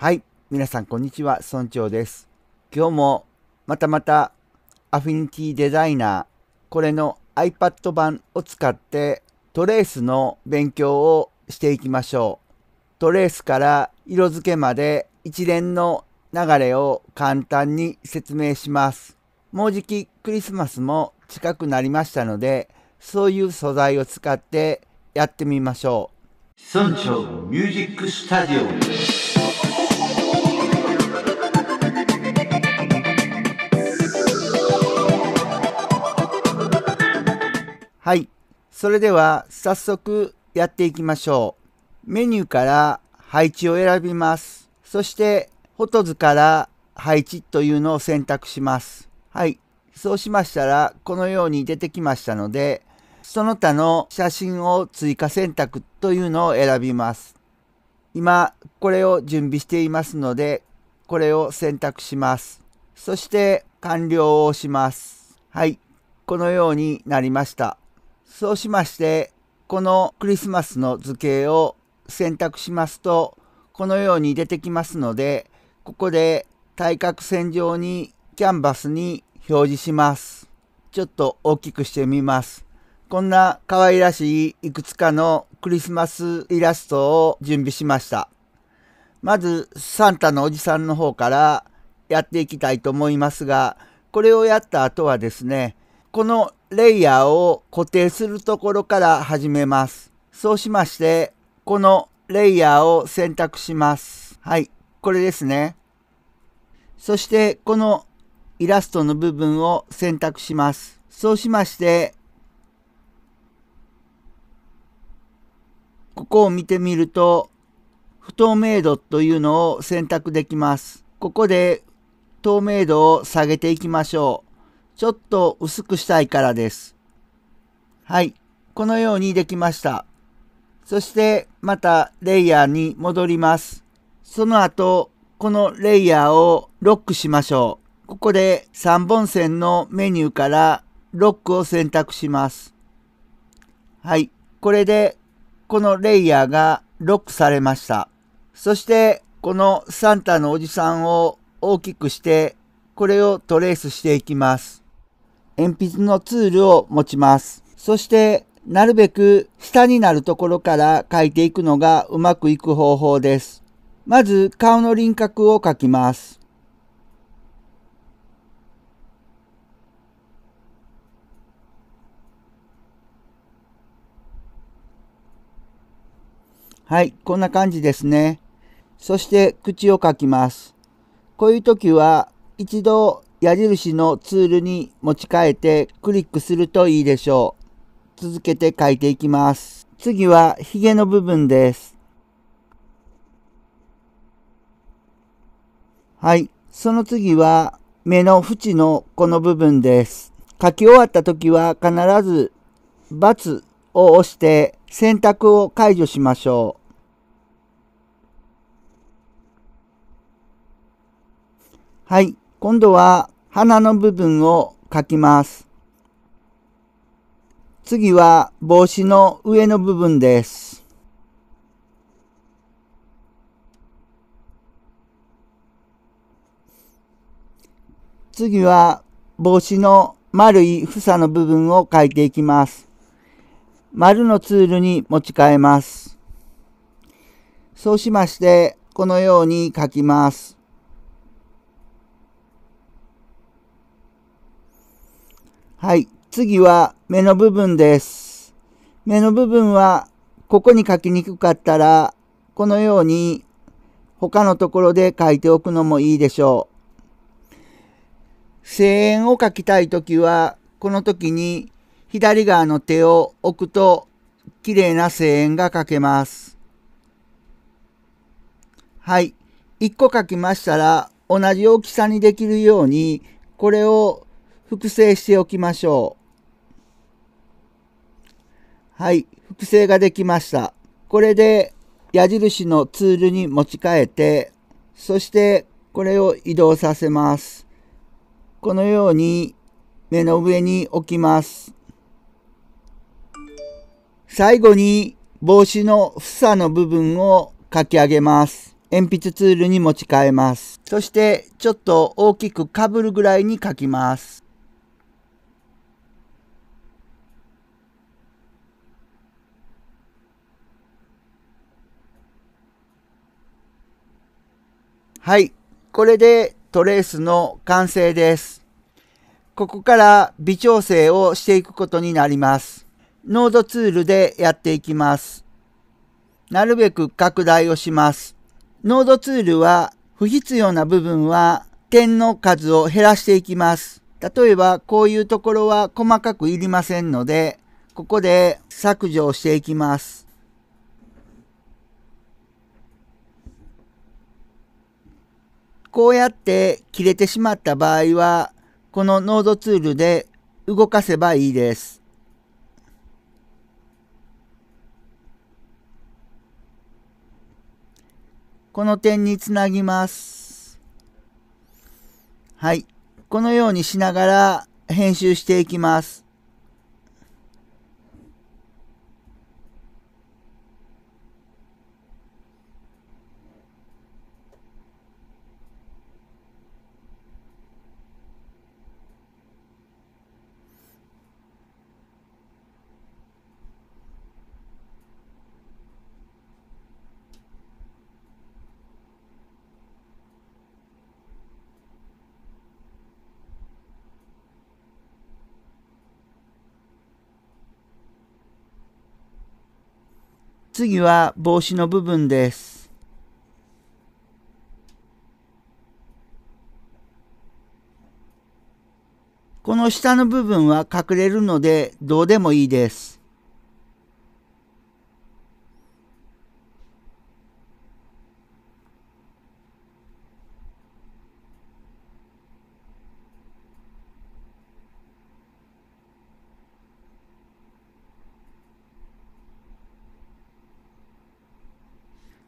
はい。皆さん、こんにちは。村長です。今日も、またまた、アフィニティデザイナー、これの iPad 版を使って、トレースの勉強をしていきましょう。トレースから色付けまで一連の流れを簡単に説明します。もうじきクリスマスも近くなりましたので、そういう素材を使ってやってみましょう。村長ミュージックスタジオはい。それでは早速やっていきましょう。メニューから配置を選びます。そして、フォトズから配置というのを選択します。はい。そうしましたら、このように出てきましたので、その他の写真を追加選択というのを選びます。今、これを準備していますので、これを選択します。そして、完了を押します。はい。このようになりました。そうしましてこのクリスマスの図形を選択しますとこのように出てきますのでここで対角線上にキャンバスに表示します。ちょっと大きくしてみます。こんな可愛らしいいくつかのクリスマスイラストを準備しました。まずサンタのおじさんの方からやっていきたいと思いますが、これをやった後はですね、このレイヤーを固定するところから始めます。そうしまして、このレイヤーを選択します。はい、これですね。そして、このイラストの部分を選択します。そうしまして、ここを見てみると、不透明度というのを選択できます。ここで透明度を下げていきましょう。ちょっと薄くしたいからです。はい。このようにできました。そしてまたレイヤーに戻ります。その後、このレイヤーをロックしましょう。ここで3本線のメニューからロックを選択します。はい。これでこのレイヤーがロックされました。そしてこのサンタのおじさんを大きくしてこれをトレースしていきます。鉛筆のツールを持ちます。そして、なるべく下になるところから描いていくのがうまくいく方法です。まず顔の輪郭を描きます。はい、こんな感じですね。そして口を描きます。こういう時は一度矢印のツールに持ち替えてクリックするといいでしょう。続けて書いていきます。次はヒゲの部分です。はい。その次は目の縁のこの部分です。書き終わった時は必ず×を押して選択を解除しましょう。はい。今度は花の部分を描きます。次は帽子の上の部分です。次は帽子の丸い房の部分を描いていきます。丸のツールに持ち替えます。そうしまして、このように書きます。はい。次は目の部分です。目の部分は、ここに書きにくかったら、このように他のところで書いておくのもいいでしょう。声援を書きたいときは、この時に左側の手を置くと、綺麗な声援が書けます。はい。1個書きましたら、同じ大きさにできるように、これを複製しておきましょう。はい、複製ができました。これで矢印のツールに持ち替えて、そしてこれを移動させます。このように目の上に置きます。最後に帽子の房の部分を書き上げます。鉛筆ツールに持ち替えます。そしてちょっと大きくかぶるぐらいに書きます。はい。これでトレースの完成です。ここから微調整をしていくことになります。ノードツールでやっていきます。なるべく拡大をします。ノードツールは不必要な部分は点の数を減らしていきます。例えばこういうところは細かくいりませんので、ここで削除をしていきます。こうやって切れてしまった場合は、このノードツールで動かせばいいです。この点につなぎます。はい。このようにしながら編集していきます。次は帽子の部分です。この下の部分は隠れるのでどうでもいいです。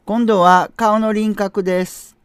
今度は顔の輪郭です。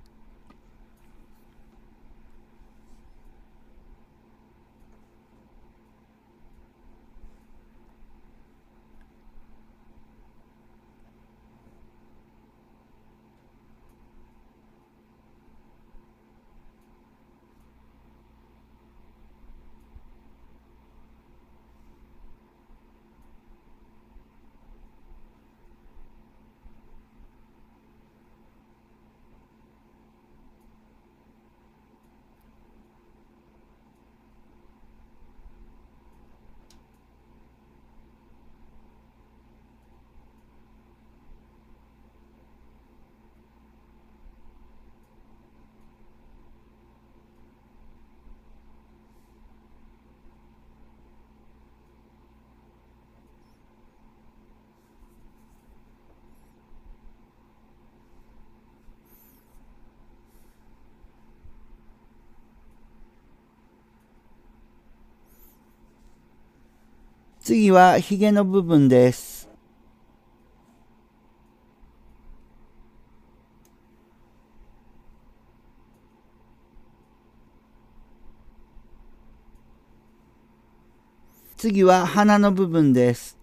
次はヒゲの部分です。次は鼻の部分です。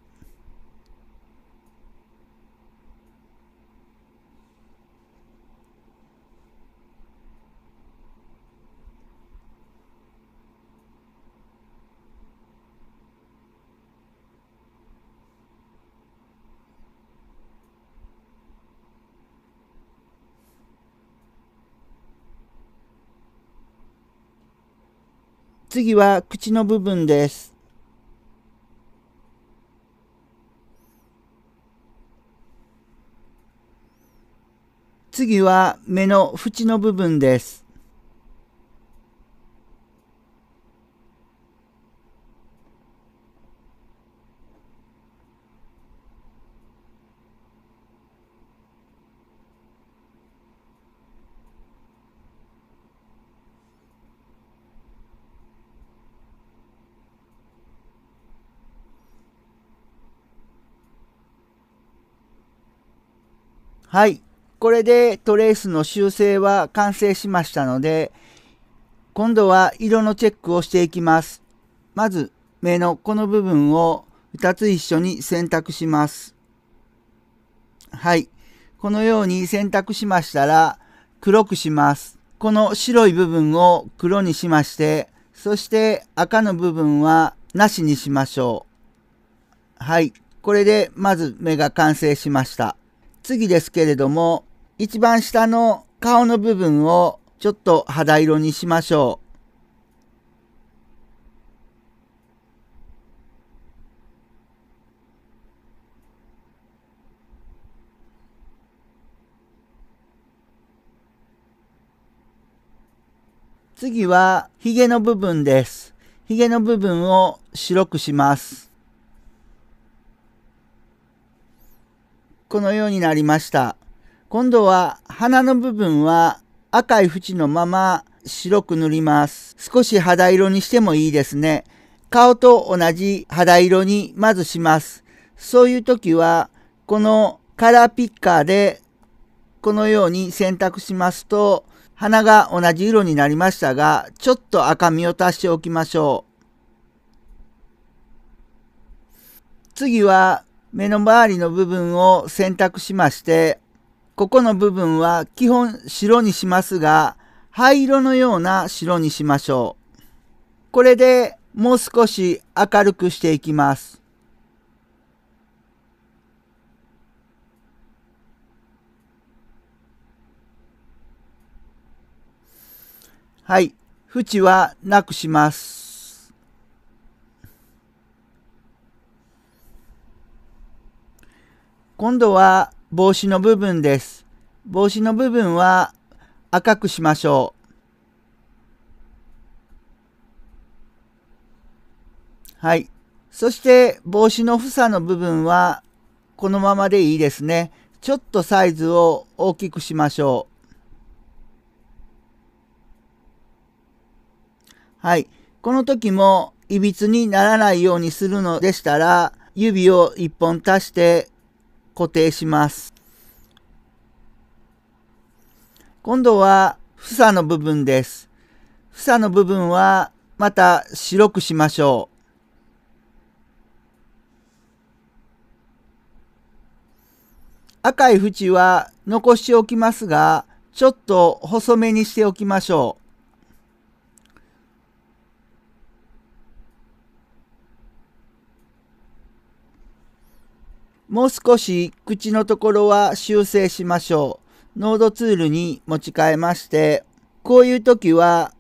次は口の部分です。次は目の縁の部分です。はい。これでトレースの修正は完成しましたので、今度は色のチェックをしていきます。まず目のこの部分を2つ一緒に選択します。はい。このように選択しましたら黒くします。この白い部分を黒にしまして、そして赤の部分はなしにしましょう。はい。これでまず目が完成しました。次ですけれども、一番下の顔の部分をちょっと肌色にしましょう。次は、ヒゲの部分です。ヒゲの部分を白くします。このようになりました。今度は花の部分は赤い縁のまま白く塗ります。少し肌色にしてもいいですね。顔と同じ肌色にまずします。そういう時はこのカラーピッカーでこのように選択しますと花が同じ色になりましたがちょっと赤みを足しておきましょう。次は目の周りの部分を選択しまして、ここの部分は基本白にしますが、灰色のような白にしましょう。これでもう少し明るくしていきます。はい。縁はなくします。今度は帽子の部分です。帽子の部分は赤くしましょう。はい。そして帽子の房の部分はこのままでいいですね。ちょっとサイズを大きくしましょう。はい。この時もいびつにならないようにするのでしたら指を1本足して固定します。今度は房の部分です。房の部分はまた白くしましょう。赤い縁は残しておきますが、ちょっと細めにしておきましょう。もう少し口のところは修正しましょう。ノードツールに持ち替えまして、こういう時は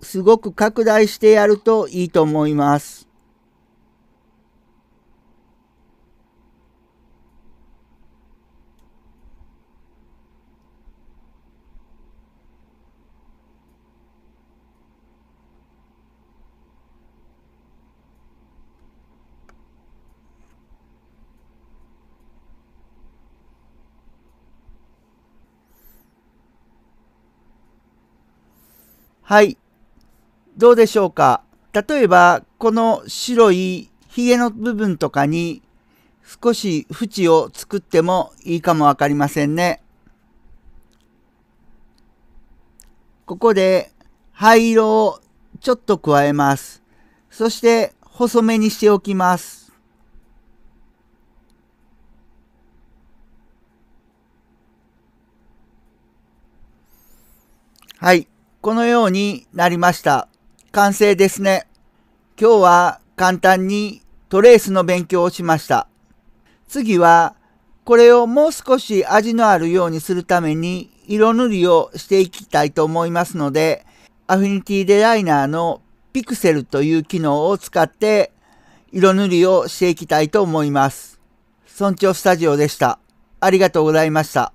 すごく拡大してやるといいと思います。はい。どうでしょうか例えば、この白いヒゲの部分とかに少し縁を作ってもいいかもわかりませんね。ここで灰色をちょっと加えます。そして細めにしておきます。はい。このようになりました。完成ですね。今日は簡単にトレースの勉強をしました。次はこれをもう少し味のあるようにするために色塗りをしていきたいと思いますので、アフィニティデザイナーのピクセルという機能を使って色塗りをしていきたいと思います。村長スタジオでした。ありがとうございました。